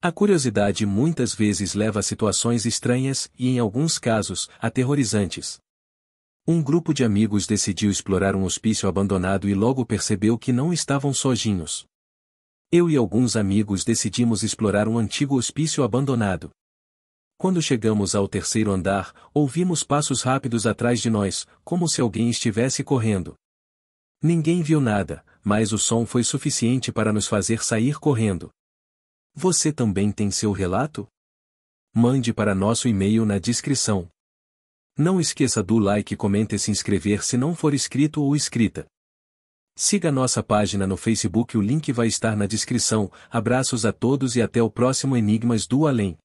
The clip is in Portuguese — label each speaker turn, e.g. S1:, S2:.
S1: A curiosidade muitas vezes leva a situações estranhas e, em alguns casos, aterrorizantes. Um grupo de amigos decidiu explorar um hospício abandonado e logo percebeu que não estavam sozinhos. Eu e alguns amigos decidimos explorar um antigo hospício abandonado. Quando chegamos ao terceiro andar, ouvimos passos rápidos atrás de nós, como se alguém estivesse correndo. Ninguém viu nada, mas o som foi suficiente para nos fazer sair correndo. Você também tem seu relato? Mande para nosso e-mail na descrição. Não esqueça do like, comente e se inscrever se não for inscrito ou inscrita. Siga nossa página no Facebook, o link vai estar na descrição. Abraços a todos e até o próximo Enigmas do Além.